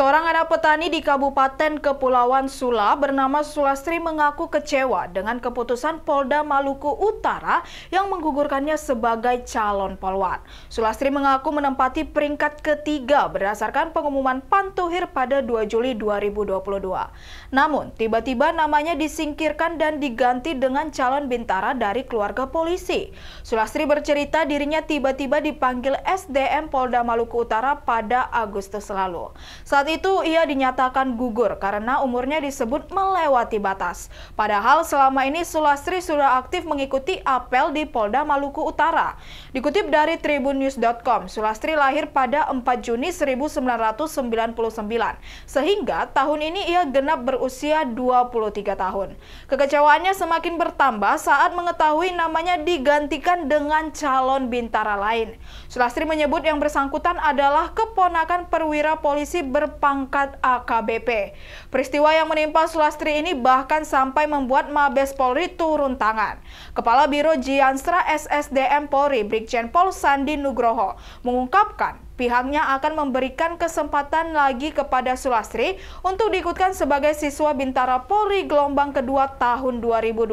Seorang anak petani di Kabupaten Kepulauan Sula bernama Sulastri mengaku kecewa dengan keputusan Polda Maluku Utara yang menggugurkannya sebagai calon polwan. Sulastri mengaku menempati peringkat ketiga berdasarkan pengumuman Pantuhir pada 2 Juli 2022. Namun, tiba-tiba namanya disingkirkan dan diganti dengan calon bintara dari keluarga polisi. Sulastri bercerita dirinya tiba-tiba dipanggil SDM Polda Maluku Utara pada Agustus lalu. Saat itu ia dinyatakan gugur karena umurnya disebut melewati batas. Padahal selama ini Sulastri sudah aktif mengikuti apel di Polda Maluku Utara. Dikutip dari tribunnews.com, Sulastri lahir pada 4 Juni 1999 sehingga tahun ini ia genap berusia 23 tahun. Kekecewaannya semakin bertambah saat mengetahui namanya digantikan dengan calon bintara lain. Sulastri menyebut yang bersangkutan adalah keponakan perwira polisi ber pangkat AKBP. Peristiwa yang menimpa Sulastri ini bahkan sampai membuat Mabes Polri turun tangan. Kepala Biro Jiansra SSDM Polri, Brigjen Pol Sandi Nugroho, mengungkapkan pihaknya akan memberikan kesempatan lagi kepada Sulastri untuk diikutkan sebagai siswa Bintara Polri gelombang kedua tahun 2022.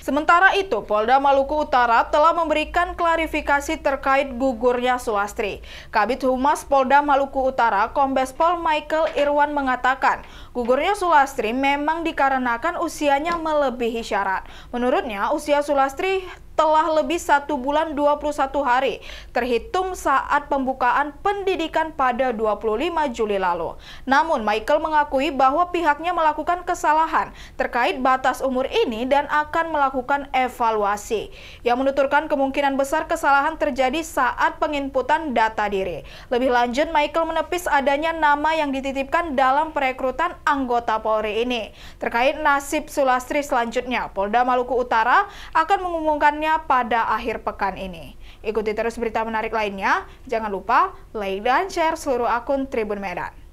Sementara itu, Polda Maluku Utara telah memberikan klarifikasi terkait gugurnya Sulastri. Kabit Humas Polda Maluku Utara, Kombes Pol Michael Irwan mengatakan, gugurnya Sulastri memang dikarenakan usianya melebihi syarat. Menurutnya, usia Sulastri telah lebih satu bulan 21 hari terhitung saat pembukaan pendidikan pada 25 Juli lalu. Namun Michael mengakui bahwa pihaknya melakukan kesalahan terkait batas umur ini dan akan melakukan evaluasi. Yang menuturkan kemungkinan besar kesalahan terjadi saat penginputan data diri. Lebih lanjut Michael menepis adanya nama yang dititipkan dalam perekrutan anggota Polri ini. Terkait nasib Sulastri selanjutnya, Polda Maluku Utara akan mengumumkan pada akhir pekan ini. Ikuti terus berita menarik lainnya. Jangan lupa like dan share seluruh akun Tribun Medan.